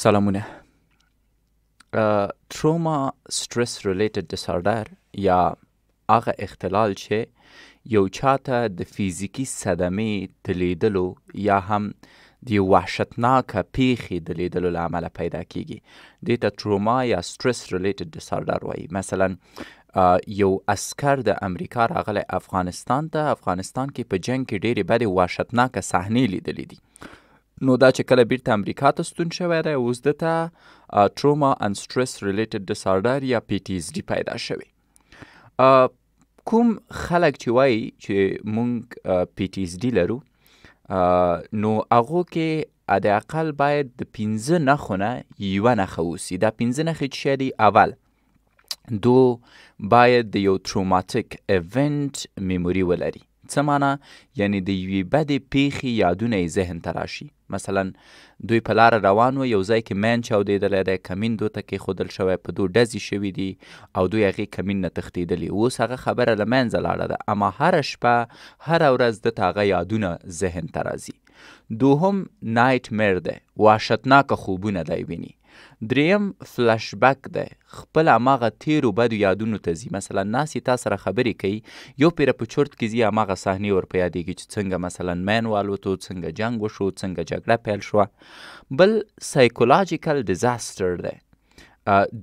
سلامونه ټروما سټرس ریلیټډ ډیسارډر یا هغه اختلال چې یو چاته د فزیکی صدمې د لیدلو یا هم د وحشتناک پیښې د لیدلو لامل پیدا کیږي د ته ټروما یا سټرس ریلیټډ ډیسارډر وایي مثلا یو عسكر د امریکا راغلی افغانستان ته افغانستان کې په جنگ کې ډېری بد وحشتناک صحنې لیدلې دي لی نو دا چې کله بیرته امریکا ته ستون شوی دی اوس دته ټروما اند سټرس ریلیټډ ډیسارډر یا پی ټی اس ډي پیدا شوی کوم خلک چې وایي چې مونږ پی ټی اس ډي لرو نو هغه کې د اقل باید د 15 نخونه یو نخه وسی دا 15 نخې چې دی اول دو باید د یو تروماتیک ایونت میموري ولري څه معنی یعنی د یوې بدې پیښې یادونه ذهن تراشي مثلا دوی په لاره روان و یو ځای کې مین چاودېدلی دی کمین دوی ته کیښودل شوی په دوی ډزې شوي دي او دوی هغې کمین نه تښتېدلي اوس هغه خبره له منځه لاړه ده اما هره شپه هره ورځ ده ته هغه یادونه ذهن ته راځي دوهم نایټ میر دی وحشتناکه خوبونه دی ویني دریم فلش بک دی خپل هماغه تیرو بدو یادونو ته ځي مثلا ناسې تا سره خبرې کوي یو پیره په چرت کې ځي هماغه صحنې ورپه یادېږي چې څنګه مثلا مین والوتو څنګه جنګ وشو څنګه جګړه پیل شوه بل سایکولوژیکل ډیزاسټر دی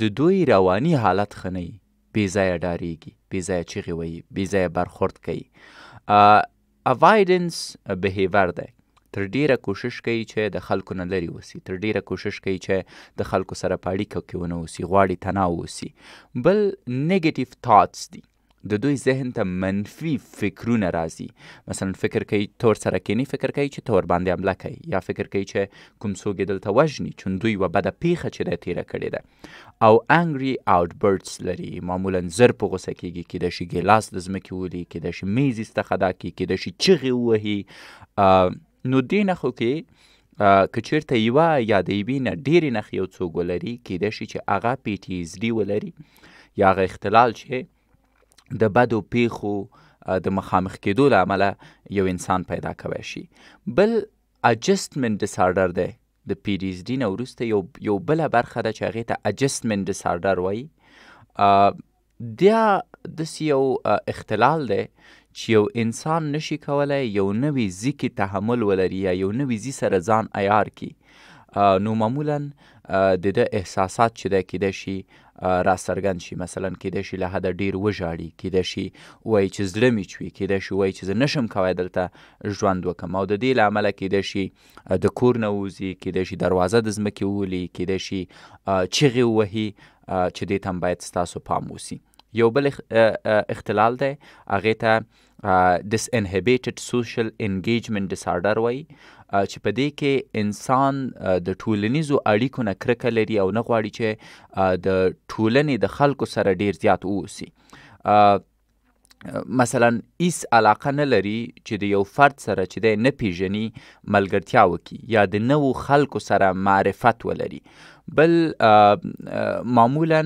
د دوی رواني حالت خنی بې ځایه ډاریږي بې ځایه چیغې وایي بې ځایه برخورد کوي اوایډنس بیهیور دی تر ډیره کوشش کوي چې د خلکو نه لري وسی تر ډیره کوشش کوي چې د خلکو سره په اړیکه کې ونه وسی غواړي تناو وسی بل نیگیټیو تھاټس دي د دوی ذهن ته منفي فکرونه راځي مثلا فکر کوي تور سره کینی فکر کوي چې تور باندې حمله کوي یا فکر کوي چې کوم څوک دلته وژني چون دوی و بده پیخه چې د تیره کړې ده او انګري اوټ برډز لري معمولا زر په غوسه کیږي کېدای شي ګلاس د ځمکې ولي کېدای شي میز ایسته خدا کېږي کېدای شي چغې ووهي نو دې نښو کې که چیرته یوه یا د یوې نه ډېرې نښې یو څوک ولري کیدای شي چې هغه پی ټي ایس ډي ولري یا هغه اختلال چې د بدو پیښو د مخامخ کېدو له امله یو انسان پیدا کوی شي بل اجستمنت ډسارډر دی د پی ډي ایس ډي نه وروسته یو یو بله برخه ده چې هغې ته اجستمنت ډسارډر وایي دا داسې یو اختلال دی چې یو انسان نشي کولای یو نوی زی کې تحمل ولري یا یو نوی زی سره ځان عیار کی نو معمولا د د احساسات چې ده کېدای شي را څرګند شي مثلا کېدای شي له حده ډیر وژاړي کېدای شي وایي چې زړه مې چوي کېدای شي وایي چې زه نشم کوی دلته ژوند وکم او د دې له امله کېدای شي د کور نه ووځي کېدای شي دروازه د ځمکې وولي کېدای شي چغې ووهي چې دې ته هم باید ستاسو پام وسي یو بل اختلال دی هغه ته ډس انهبیټډ سوشل انګیجمنت ډیسارډر وایي چې په دې کې انسان د ټولنیزو اړیکو نه کرکه لري او نه غواړي چې د ټولنې د خلکو سره ډیر زیات اوسي مثلا ایس علاقه نه لري چې د یو فرد سره چې دی نه پیژني ملګرتیا وکړي یا د نوو خلکو سره معرفت ولري بل آ, آ, معمولا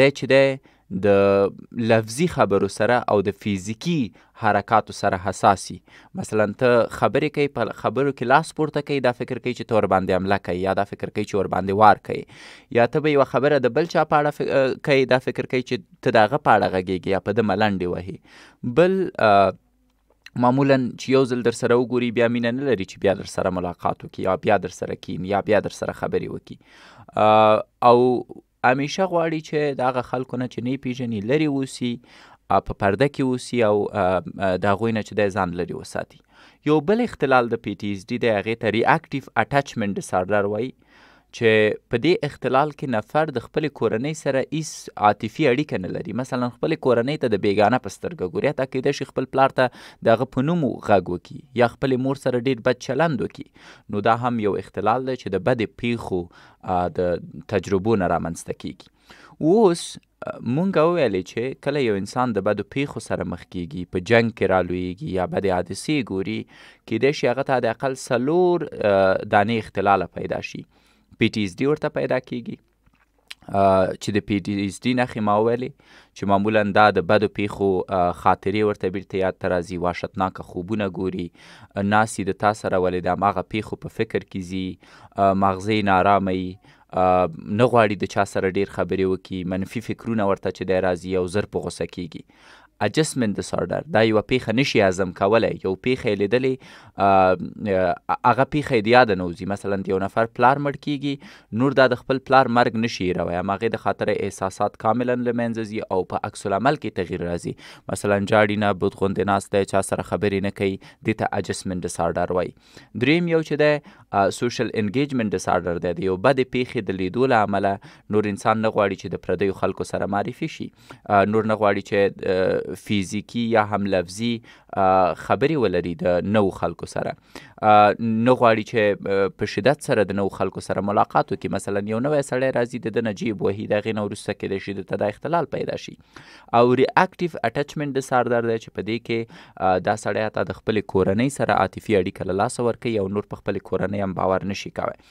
د چې دی د لفظي خبرو سره او د فزیکی حرکاتو سره حساسي مثلا ته خبرې کوي په خبرو کې لاس پورته کوي دا فکر کوي چې تور باندې حمله کوي یا دا فکر کوي چې ور باندې وار کوي یا ته به یو خبره د بل چا په اړه کوي دا فکر کوي چې ته دغه په اړه غږیږي یا په د ملنډې وهي بل آ, معمولا چې یو ځل در سره وګوري بیا مینه نه لري چې بیا در سره ملاقات وکړي یا بیا در سره کین یا بیا در سره خبرې وکړي او همیشه غواړي چې د هغه خلکو نه چې نه پیژني لرې اوسي په پرده کې اوسي او د هغوی نه چې د ځان لرې وساتي یو بل اختلال د پی ټی ایس ډي د هغې ته ریاکټیو اټچمنټ ډسارډر وایي چې په دې اختلال کې نفر د خپل کورنۍ سره ایس عاطفي اړیکه نه لري مثلا خپل کورنۍ ته د بیگانه پسترګه ګوري ته کېده شي خپل پلار ته دغه په نوم غږ وکي یا خپل مور سره ډیر بد چلند وکي نو دا هم یو اختلال دی چې د بد پیخو د تجربو نه رامنځته کیږي اوس مونږ ویلې چې کله یو انسان د بدو پیښو سره مخ کیږي په جنگ کې رالویږي یا بدې حادثې ګوري کېدای شي هغه ته د اقل څلور دانې اختلال پیدا شي پی ټی ایس ډي ورته پیدا کیږي چې د پی ټی ایس ډي نښې ما وویلې چې معمولا دا د بدو پیښو خاطرې ورته بیرته یاد ته راځي وحشتناکه خوبونه ګوري ناسې د تا سره ولې د هماغه پیښو په فکر کې ځي مغزه یې نارامه نه غواړي د چا سره ډیر خبرې وکړي منفي فکرونه ورته چې دی راځي او زر په غوسه کیږي adjustment disorder دا یو پیخه نشي اعظم کولای یو پیخه لیدلې هغه پیخه دی یاد نه وزي مثلا یو نفر پلار مړ کیږي نور دا د خپل پلار مرګ نشي راوي هغه د خاطر احساسات کاملا لمنځ زی او په عکس العمل کې تغیر راځي مثلا جاړي نه بوت غوند ناس ته چا سره خبرې نه کوي د ته adjustment disorder وای دریم یو چې ده سوشل انګیجمنت disorder ده یو بد پیخه د لیدو له عمله نور انسان نه غواړي چې د پردیو خلکو سره معرفي شي نور نه غواړي چې فزیکی یا هم لفظي خبرې ولري د نو خلکو سره نه غواړي چې په شدت سره د نو خلکو سره ملاقات وکړي مثلا یو نوې سړی راځي د د نجیب وهي د غین ورسته کې د شي د تدا اختلال پیدا شي او ریاکټیو اټچمنټ د سردار دی چې په دې کې دا سړی ته د خپل کورنۍ سره عاطفي اړیکه له لاسه ورکوي او نور په خپل کورنۍ هم باور نشي کوي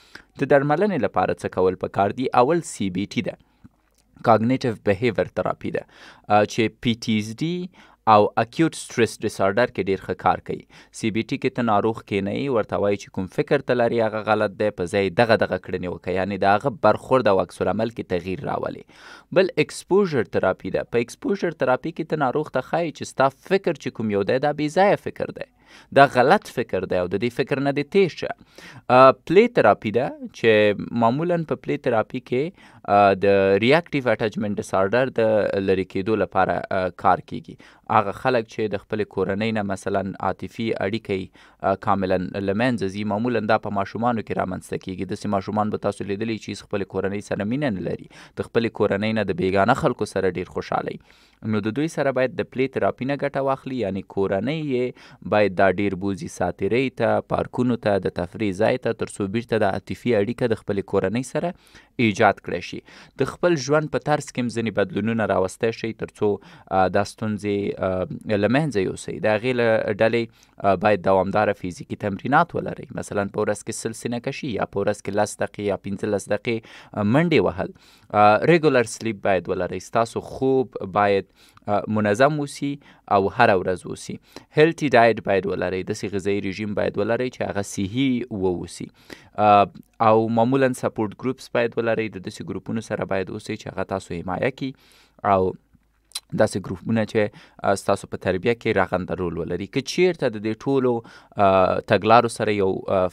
د درملنې لپاره څه کول پکار دي اول سی بي ټي ده کاګنیټیو بیهیویر تراپی ده چې پی ټی اس ډي او اکیوټ سټرس ډیسارډر کې ډیر ښه کار کوي سی بي ټي کې ته ناروغ کې نه ورته وایي چې کوم فکر تلاري هغه غلط دی په ځای دغه دغه کړنې وکړي یعنی دا هغه برخورد او عکس العمل کې تغییر راولي بل اکسپوژر تراپی ده په اکسپوژر تراپی کې ته ناروغ ته ښایي چې ستا فکر چې کوم یو دی دا بې ځایه فکر دی دا غلط فکر دی او د دې فکر نه دی تیز شه پلی تراپی ده چې معمولا په پلی تراپی کې د ریاکټیو اټچمنټ ډیسارډر د لری کېدو لپاره کار کیږي هغه خلک چې د خپل کورنۍ نه مثلا عاطفي اړیکې کاملا لمنځه زی معمولا دا په ماشومانو کې رامنځته کیږي د سي ماشومان به تاسو لیدلی چې خپل کورنۍ سره مینه نه لري د خپل کورنۍ نه د بیګانه خلکو سره ډیر خوشاله نو د دوی سره باید د پلی تراپی نه ګټه واخلي یعنی کورنۍ یې باید دا ډیر بوزي ساتیري ته پارکونو ته د تفریح ځای ته ترڅو بیرته د عاطفي اړیکه د خپل کورنۍ سره ایجاد کړي شي شي د خپل ژوند په طرز کې مزني بدلونونه راوستي شي ترڅو د ستونزې لمنځه یوسي دا غیل ډلې باید دوامدار فزیکی تمرینات ولري مثلا په ورځ کې سلسله کشي یا په ورځ کې لس دقیقې یا 15 دقیقې منډه وهل ریګولر سلیپ باید ولري تاسو خوب باید منظم اوسي او هر ورځ اوسي هیلتي ډایټ باید ولرئ داسې غذایي رژیم باید ولرئ چې هغه صحي واوسي او معمولا سپورټ ګروپس باید ولرئ د داسې ګروپونو سره باید اوسئ چې هغه تاسو حمایه کړي او داسې ګروپونه چې تاسو په تربیه کې راغنده رول ولري که چیرته د دې ټولو تګلارو سره یو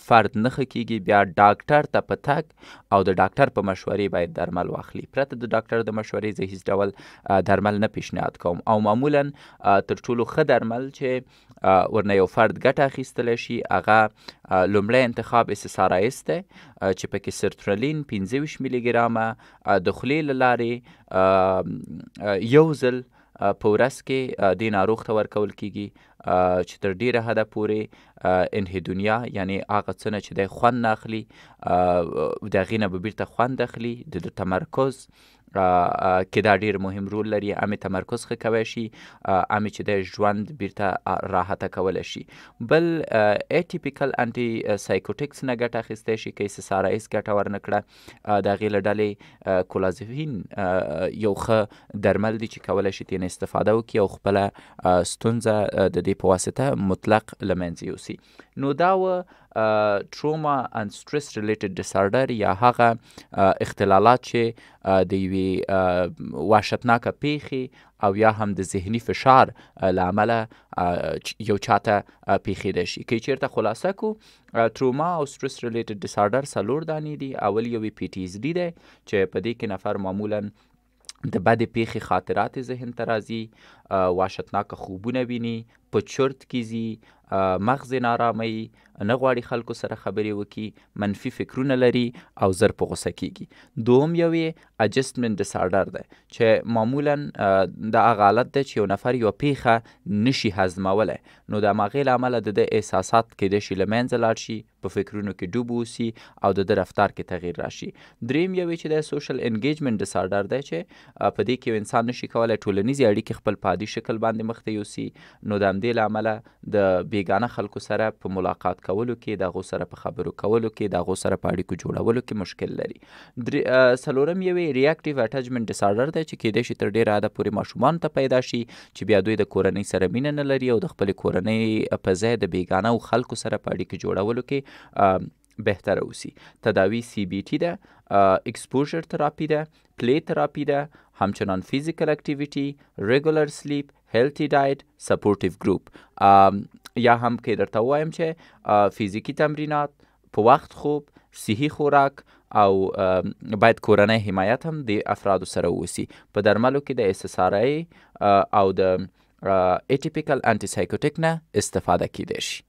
فرد نه کیږي بیا ډاکټر ته په تک او د ډاکټر په مشورې باید درمل واخلي پرته د ډاکټر د مشورې زه هیڅ ډول درمل نه پیشنهاد کوم او معمولا تر ټولو ښه درمل چې ورنه یو فرد ګټه اخیستلی شي هغه لومړی انتخاب استسارایست دی چې پکې سرترلین 25 ملي ګرامه د خولې لارې یو ځل په ورځ کې د ناروغ ته ورکول کیږي چې تر ډیره حد پورې انهیدونیا یعنی هغه څه چې د خوند اخلي د غینه به بیرته خوند اخلي د تمرکز کې دا ډیر مهم رول لري امه تمرکز ښه کوي شي امه چې د ژوند بیرته راحته کول شي بل اټیپیکل انټي سايکوټکس نه ګټه اخیستې شي کې ساره ایس ګټه ورنکړه د غیله ډلې کولازفین یو ښه درمل دي چې کول شي تین استفاده وکي او خپل ستونزه د دې په واسطه مطلق لمنځي اوسي نو دا و ټروما اند سټرس ریلیټډ ډیسارډر یا هغه uh, اختلالات چې uh, د یوې uh, وحشتناکه پیښې او یا هم د ذهني فشار لامل یو چاته پیښېدای شي که چیرته خلاصه کو تروما او سټرس ریلیټډ ډیسارډر څلور دانې دي اول یوې پی ټی ایس ډي دی چې په دې کې نفر معمولا د بدې پیښې خاطرات ذهن ته راځي واشتناک خوبونه ویني په چرت کیږي مغز نارامي نه غواړي خلکو سره خبرې وکي منفي فکرونه لري او زر په غوسه کیږي دوم یو اډجستمنت ډسارډر ده چې معمولا د غلط ده چې یو نفر یو پیخه نشي هضموله نو د ماغې لامل د احساسات کې د شلمنځ لاړ شي په فکرونو کې ډوب وسی او د رفتار کې تغیر راشي دریم یو چې د سوشل انګیجمنت ډسارډر ده چې په دې کې انسان نشي کولای ټولنیز اړیکې خپل پاد اقتصادي شکل باندې مخته یوسي نو د همدې لامله د بیگانه خلکو سره په ملاقات کولو کې د غو سره په خبرو کولو کې د غو سره په اړیکو جوړولو کې مشکل لري سلورم یوې ریاکټیو اټچمنټ ډیسارډر دی چې کېدای شي تر ډیره حده پورې ماشومان ته پیدا شي چې بیا دوی د کورنۍ سره مینه نه لري او د خپل کورنۍ په ځای د بیگانه او خلکو سره په اړیکو جوړولو کې بهتر اوسي تداوی سی بي ټي ده اکسپوژر تراپی ده پلی تراپی ده همچنان فیزیکل اکتیویتی ریگولر سلیپ هیلتی دایت سپورټیو ګروپ یا هم کې درته وایم چې فیزیکی تمرینات په وخت خوب صحي خوراک او باید کورنۍ حمایت هم د افرادو سره وسی په درملو کې د اسسارای او د اټیپیکل انټي سایکوټیک نه استفاده کیدی شي